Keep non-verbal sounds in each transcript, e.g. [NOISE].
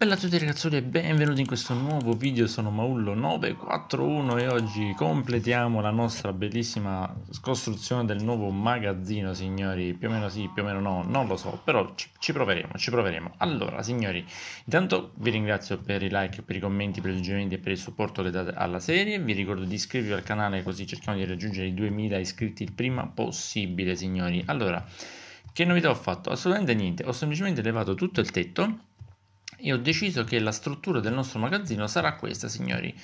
Bella a tutti ragazzi e benvenuti in questo nuovo video, sono Maullo941 e oggi completiamo la nostra bellissima costruzione del nuovo magazzino signori, più o meno sì, più o meno no, non lo so, però ci, ci proveremo, ci proveremo. Allora signori, intanto vi ringrazio per i like, per i commenti, per i suggerimenti e per il supporto che date alla serie, vi ricordo di iscrivervi al canale così cerchiamo di raggiungere i 2000 iscritti il prima possibile signori. Allora, che novità ho fatto? Assolutamente niente, ho semplicemente levato tutto il tetto e ho deciso che la struttura del nostro magazzino sarà questa, signori.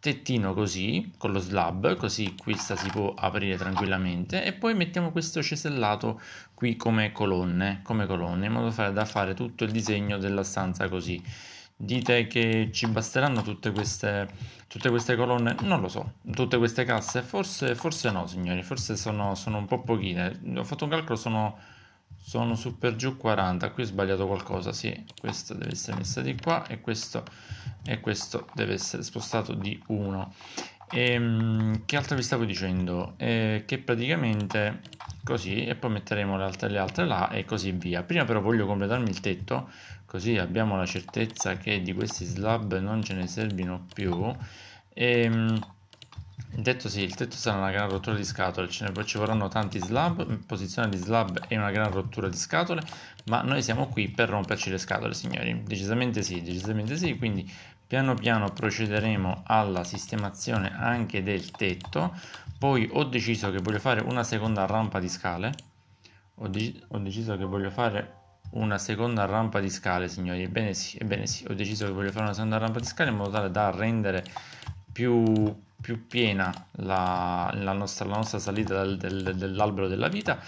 Tettino così, con lo slab, così questa si può aprire tranquillamente e poi mettiamo questo cesellato qui come colonne, come colonne in modo da fare tutto il disegno della stanza così. Dite che ci basteranno tutte queste, tutte queste colonne? Non lo so, tutte queste casse? Forse, forse no, signori, forse sono, sono un po' pochine. Ho fatto un calcolo, sono sono su per giù 40 qui ho sbagliato qualcosa sì questo deve essere messo di qua e questo, e questo deve essere spostato di 1 e, ehm, che altro vi stavo dicendo eh, che praticamente così e poi metteremo le altre, le altre là e così via prima però voglio completarmi il tetto così abbiamo la certezza che di questi slab non ce ne servino più e, ehm, il tetto sì, il tetto sarà una gran rottura di scatole, ci vorranno tanti slab, posizione di slab è una gran rottura di scatole, ma noi siamo qui per romperci le scatole, signori. Decisamente sì, decisamente sì, quindi piano piano procederemo alla sistemazione anche del tetto, poi ho deciso che voglio fare una seconda rampa di scale, ho, dec ho deciso che voglio fare una seconda rampa di scale, signori, ebbene sì, ebbene sì, ho deciso che voglio fare una seconda rampa di scale in modo tale da rendere più più piena la, la, nostra, la nostra, salita del, del, dell'albero della vita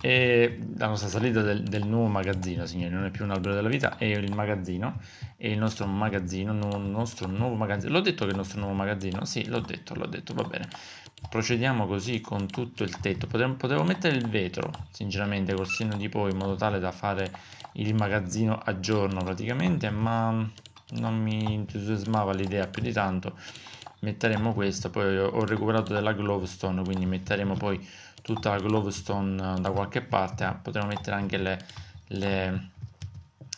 e la nostra salita del, del, nuovo magazzino, signori, non è più un albero della vita, è il magazzino, è il nostro magazzino, il nostro nuovo magazzino. L'ho detto che è il nostro nuovo magazzino? Sì, l'ho detto, l'ho detto, va bene. Procediamo così con tutto il tetto. Potevo, potevo mettere il vetro, sinceramente, col senno di poi, in modo tale da fare il magazzino a giorno praticamente, ma non mi entusiasmava l'idea più di tanto metteremo questo poi ho recuperato della glowstone quindi metteremo poi tutta la glowstone eh, da qualche parte ah, potremmo mettere anche le, le,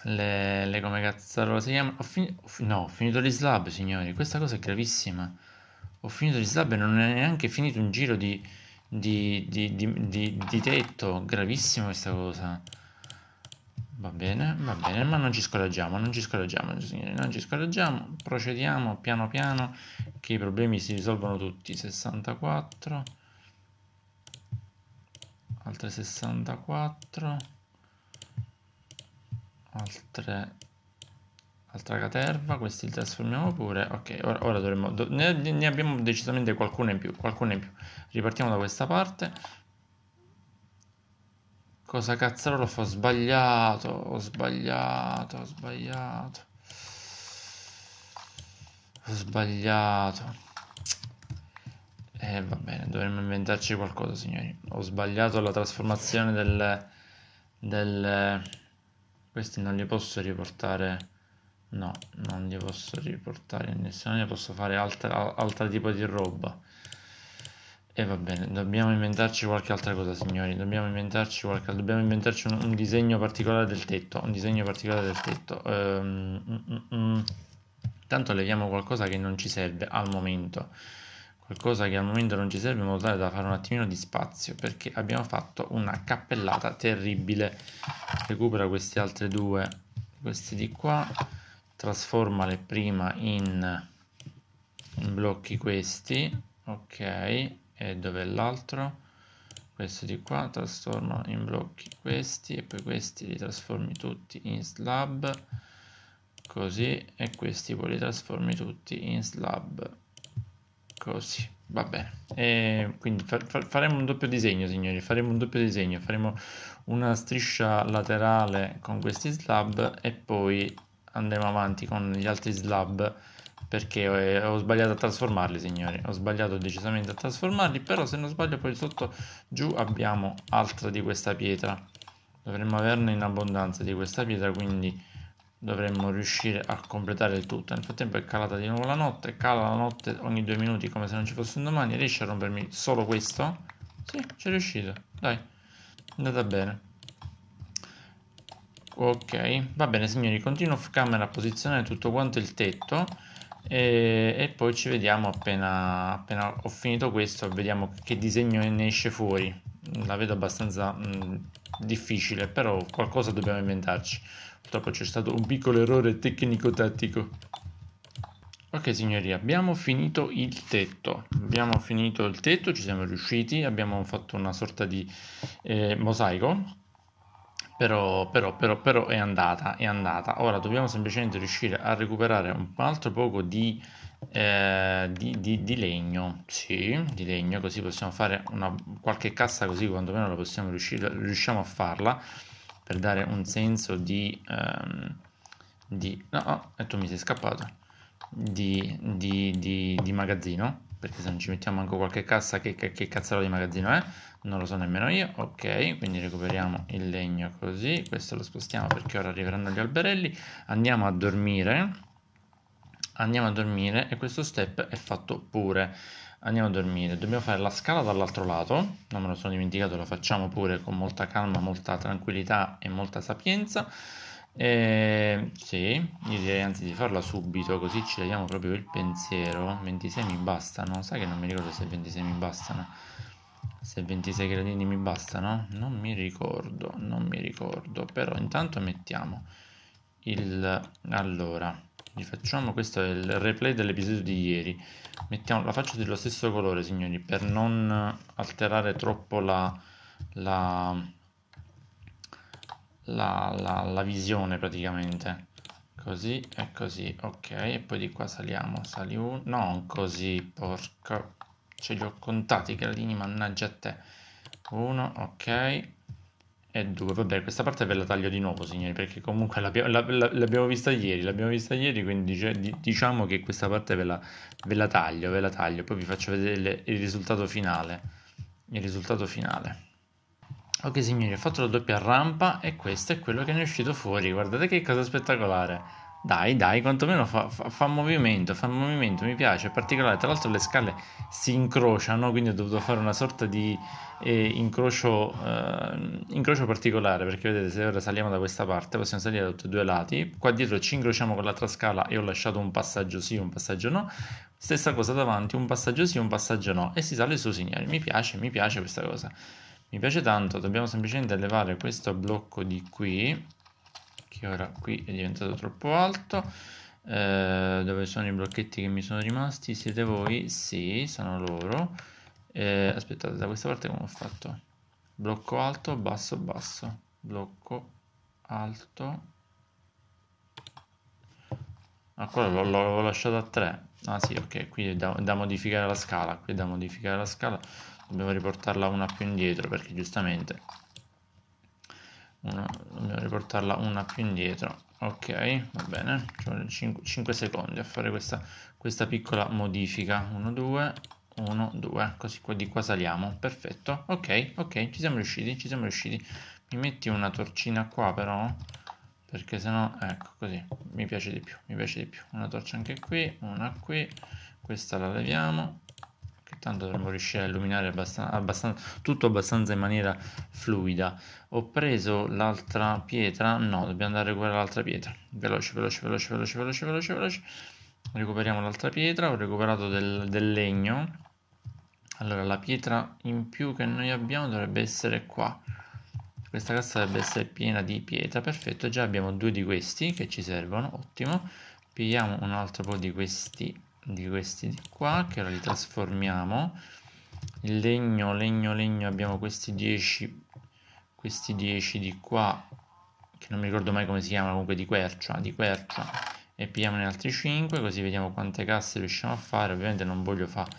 le, le come cazzarola si chiama ho fin, no ho finito gli slab signori questa cosa è gravissima ho finito gli slab e non è neanche finito un giro di, di, di, di tetto gravissima questa cosa bene, va bene, ma non ci scoraggiamo, non ci scoraggiamo, signori, non ci scoraggiamo, procediamo piano piano che i problemi si risolvono tutti, 64, altre 64, altre, altra caterva, questi li trasformiamo pure, ok, ora, ora dovremmo, do, ne, ne abbiamo decisamente qualcuno in più, qualcuno in più, ripartiamo da questa parte, cosa cazzarola fa? Ho sbagliato, ho sbagliato, ho sbagliato. Ho sbagliato. E eh, va bene, dovremmo inventarci qualcosa, signori. Ho sbagliato la trasformazione del... del... Questi non li posso riportare... No, non li posso riportare in nessuno, ne posso fare altro tipo di roba. E va bene, dobbiamo inventarci qualche altra cosa, signori. Dobbiamo inventarci qualche. Dobbiamo inventarci un, un disegno particolare del tetto. Un disegno particolare del tetto. Um, Tanto leviamo qualcosa che non ci serve al momento. Qualcosa che al momento non ci serve in modo tale da fare un attimino di spazio. Perché abbiamo fatto una cappellata terribile. Recupera queste altre due. Queste di qua. Trasformale prima in, in blocchi questi. Ok e dov'è l'altro questo di qua trasformo in blocchi questi e poi questi li trasformi tutti in slab così e questi poi li trasformi tutti in slab così va bene e quindi fa faremo un doppio disegno signori faremo un doppio disegno faremo una striscia laterale con questi slab e poi andremo avanti con gli altri slab perché eh, ho sbagliato a trasformarli signori ho sbagliato decisamente a trasformarli però se non sbaglio poi sotto giù abbiamo altra di questa pietra dovremmo averne in abbondanza di questa pietra quindi dovremmo riuscire a completare il tutto nel frattempo è calata di nuovo la notte cala la notte ogni due minuti come se non ci fosse un domani riesce a rompermi solo questo? Sì, ci è riuscito dai è andata bene ok va bene signori continuo off camera a posizionare tutto quanto il tetto e, e poi ci vediamo appena, appena, ho finito questo vediamo che disegno ne esce fuori la vedo abbastanza mh, difficile però qualcosa dobbiamo inventarci purtroppo c'è stato un piccolo errore tecnico-tattico ok signori abbiamo finito il tetto abbiamo finito il tetto ci siamo riusciti abbiamo fatto una sorta di eh, mosaico però, però, però, però è andata, è andata. Ora dobbiamo semplicemente riuscire a recuperare un altro poco di, eh, di, di, di legno, sì, di legno, così possiamo fare una, qualche cassa così quantomeno la possiamo riuscire, riusciamo a farla per dare un senso di... Ehm, di no, e tu mi sei scappato, di, di, di, di magazzino perché se non ci mettiamo anche qualche cassa che, che, che cazzaro di magazzino è non lo so nemmeno io ok quindi recuperiamo il legno così questo lo spostiamo perché ora arriveranno gli alberelli andiamo a dormire andiamo a dormire e questo step è fatto pure andiamo a dormire dobbiamo fare la scala dall'altro lato non me lo sono dimenticato lo facciamo pure con molta calma molta tranquillità e molta sapienza eh, sì, io direi anzi di farla subito così ci tagliamo proprio il pensiero. 26 mi bastano, sai che non mi ricordo se 26 mi bastano. Se 26 gradini mi bastano? Non mi ricordo, non mi ricordo. Però intanto mettiamo il... Allora, rifacciamo, questo è il replay dell'episodio di ieri. Mettiamo, la faccio dello stesso colore, signori, per non alterare troppo la... la la, la, la visione praticamente così e così ok e poi di qua saliamo sali un non così porca ce li ho contati i gradini mannaggia a te uno ok e due vabbè questa parte ve la taglio di nuovo signori perché comunque l'abbiamo vista ieri l'abbiamo vista ieri quindi diciamo che questa parte ve la, ve la taglio ve la taglio poi vi faccio vedere il risultato finale il risultato finale Ok signori, ho fatto la doppia rampa e questo è quello che ne è uscito fuori. Guardate che cosa spettacolare. Dai, dai, quantomeno fa, fa, fa movimento, fa movimento, mi piace, è particolare. Tra l'altro le scale si incrociano, quindi ho dovuto fare una sorta di eh, incrocio, eh, incrocio, particolare, perché vedete se ora saliamo da questa parte possiamo salire da tutti e due i lati. Qua dietro ci incrociamo con l'altra scala e ho lasciato un passaggio sì, un passaggio no. Stessa cosa davanti, un passaggio sì, un passaggio no. E si sale su, signori, mi piace, mi piace questa cosa mi piace tanto dobbiamo semplicemente elevare questo blocco di qui che ora qui è diventato troppo alto eh, dove sono i blocchetti che mi sono rimasti siete voi? sì, sono loro eh, aspettate da questa parte come ho fatto? blocco alto, basso, basso blocco alto Ah, quello l'avevo lasciato a 3. Ah sì, ok, qui è da, da, modificare la scala, qui è da modificare la scala, dobbiamo riportarla una più indietro perché giustamente una, dobbiamo riportarla una più indietro. Ok, va bene, ci vuole 5, 5 secondi a fare questa, questa piccola modifica. 1, 2, 1, 2, così qua di qua saliamo, perfetto. Ok, ok, ci siamo riusciti, ci siamo riusciti. Mi metti una torcina qua però? perché sennò ecco così mi piace di più mi piace di più una torcia anche qui una qui questa la leviamo che tanto dovremmo riuscire a illuminare abbastan abbastan tutto abbastanza in maniera fluida ho preso l'altra pietra no dobbiamo andare a recuperare l'altra pietra veloce veloce veloce veloce veloce veloce veloce recuperiamo l'altra pietra ho recuperato del, del legno allora la pietra in più che noi abbiamo dovrebbe essere qua questa cassa dovrebbe essere piena di pietra, perfetto, già abbiamo due di questi che ci servono, ottimo. Pigliamo un altro po' di questi, di questi di qua, che ora li trasformiamo. Il legno, legno, legno, abbiamo questi 10, questi 10 di qua, che non mi ricordo mai come si chiamano, comunque di quercia, di quercia. E pigliamone altri 5, così vediamo quante casse riusciamo a fare. Ovviamente non voglio fare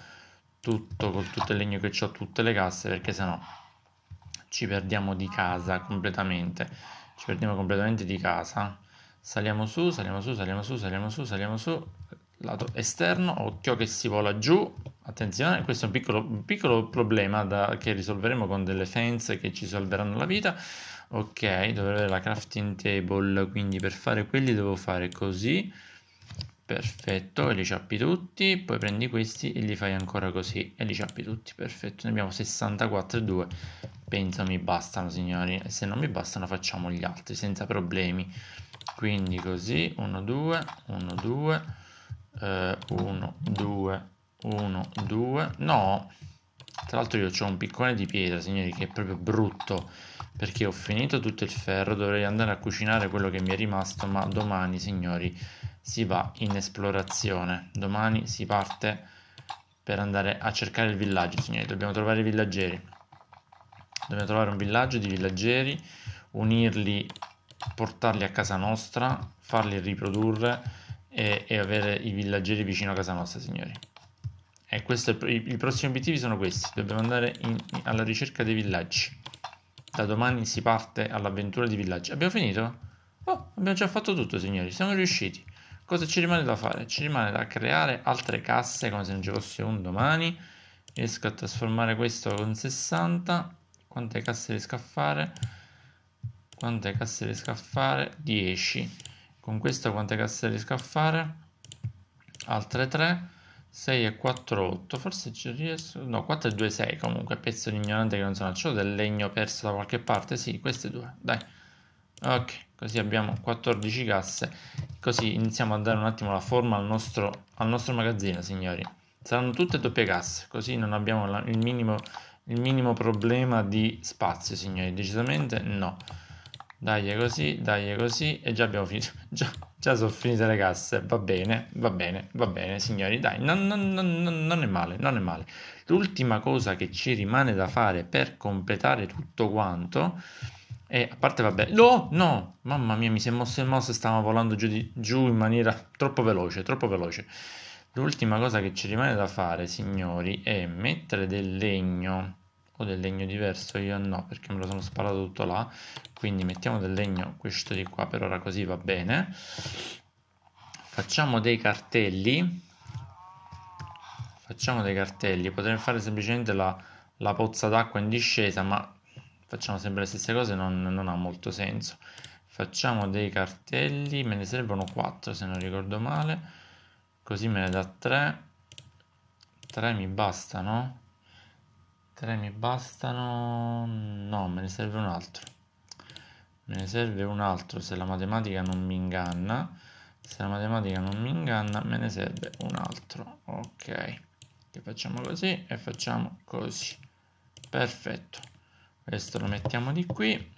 tutto con tutto il legno che ho, tutte le casse, perché sennò ci perdiamo di casa completamente, ci perdiamo completamente di casa, saliamo su, saliamo su, saliamo su, saliamo su, saliamo su, lato esterno, occhio che si vola giù, attenzione, questo è un piccolo, un piccolo problema da, che risolveremo con delle fence che ci salveranno la vita, ok, dovrei avere la crafting table, quindi per fare quelli devo fare così, perfetto, e li ciappi tutti, poi prendi questi e li fai ancora così, e li ciappi tutti, perfetto, ne abbiamo 64,2, penso mi bastano signori e se non mi bastano facciamo gli altri senza problemi quindi così 1 2 1 2 1 2 1 2 no tra l'altro io ho un piccone di pietra signori che è proprio brutto perché ho finito tutto il ferro dovrei andare a cucinare quello che mi è rimasto ma domani signori si va in esplorazione domani si parte per andare a cercare il villaggio signori dobbiamo trovare i villaggeri Dobbiamo trovare un villaggio di villaggeri, unirli, portarli a casa nostra, farli riprodurre e, e avere i villaggeri vicino a casa nostra, signori. E questo è, i, i, prossimi obiettivi sono questi. Dobbiamo andare in, in, alla ricerca dei villaggi. Da domani si parte all'avventura di villaggi. Abbiamo finito? Oh, abbiamo già fatto tutto, signori. Siamo riusciti. Cosa ci rimane da fare? Ci rimane da creare altre casse come se non ci fosse un domani. Riesco a trasformare questo con 60. Quante casse riesco a fare Quante casse riesco a fare 10. Con questo quante casse riesco a fare Altre 3. 6 e 4, 8. Forse ci riesco... No, 4 e 2, 6 comunque. Pezzo di ignorante che non sono. C'ho del legno perso da qualche parte? Sì, queste due. Dai. Ok, così abbiamo 14 casse. Così iniziamo a dare un attimo la forma al nostro, al nostro magazzino, signori. Saranno tutte doppie casse, così non abbiamo la, il minimo il minimo problema di spazio, signori, decisamente no. Dai così, dai così e già abbiamo finito, [LAUGHS] già, già, sono finite le casse, va bene, va bene, va bene, signori, dai, non, non, non, non è male, non è male. L'ultima cosa che ci rimane da fare per completare tutto quanto e a parte vabbè, no, no, mamma mia, mi si è mosso il mouse stavamo volando giù, di, giù in maniera troppo veloce, troppo veloce. L'ultima cosa che ci rimane da fare, signori, è mettere del legno o del legno diverso, io no, perché me lo sono sparato tutto là, quindi mettiamo del legno questo di qua, per ora così va bene. Facciamo dei cartelli, facciamo dei cartelli, potremmo fare semplicemente la, la pozza d'acqua in discesa, ma facciamo sempre le stesse cose, non, non ha molto senso. Facciamo dei cartelli, me ne servono 4 se non ricordo male così me ne dà 3 3 mi bastano 3 mi bastano no me ne serve un altro me ne serve un altro se la matematica non mi inganna se la matematica non mi inganna me ne serve un altro ok che facciamo così e facciamo così perfetto questo lo mettiamo di qui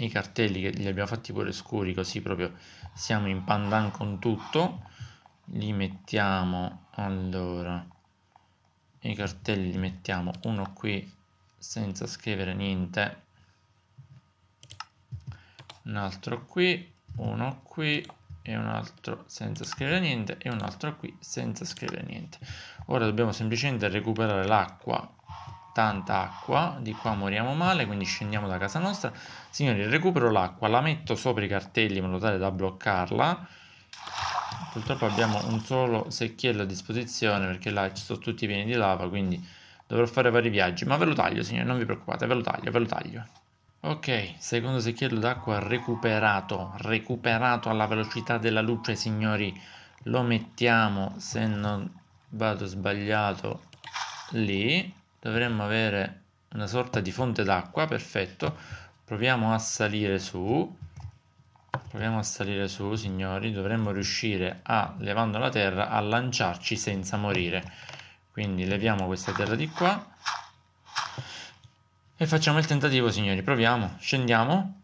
i cartelli che li abbiamo fatti pure scuri così proprio siamo in pandan con tutto li mettiamo allora i cartelli li mettiamo uno qui senza scrivere niente un altro qui uno qui e un altro senza scrivere niente e un altro qui senza scrivere niente ora dobbiamo semplicemente recuperare l'acqua tanta acqua di qua moriamo male quindi scendiamo da casa nostra signori recupero l'acqua la metto sopra i cartelli in modo tale da bloccarla purtroppo abbiamo un solo secchiello a disposizione perché là ci sono tutti pieni di lava quindi dovrò fare vari viaggi ma ve lo taglio signore non vi preoccupate ve lo taglio ve lo taglio ok secondo secchiello d'acqua recuperato recuperato alla velocità della luce signori lo mettiamo se non vado sbagliato lì dovremmo avere una sorta di fonte d'acqua perfetto proviamo a salire su Proviamo a salire su, signori. Dovremmo riuscire a, levando la terra, a lanciarci senza morire. Quindi leviamo questa terra di qua. E facciamo il tentativo, signori. Proviamo. Scendiamo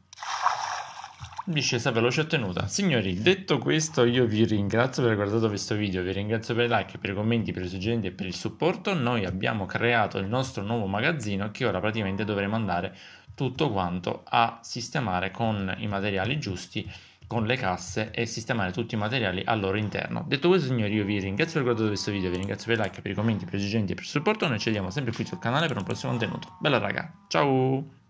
discesa veloce ottenuta. Signori, detto questo, io vi ringrazio per aver guardato questo video, vi ringrazio per i like, per i commenti, per i suggerimenti e per il supporto. Noi abbiamo creato il nostro nuovo magazzino che ora praticamente dovremo andare tutto quanto a sistemare con i materiali giusti con le casse e sistemare tutti i materiali al loro interno. Detto questo, signori, io vi ringrazio per aver guardato questo video, vi ringrazio per i like, per i commenti, per i suggerimenti e per il supporto. Noi ci vediamo sempre qui sul canale per un prossimo contenuto. Bella raga, ciao!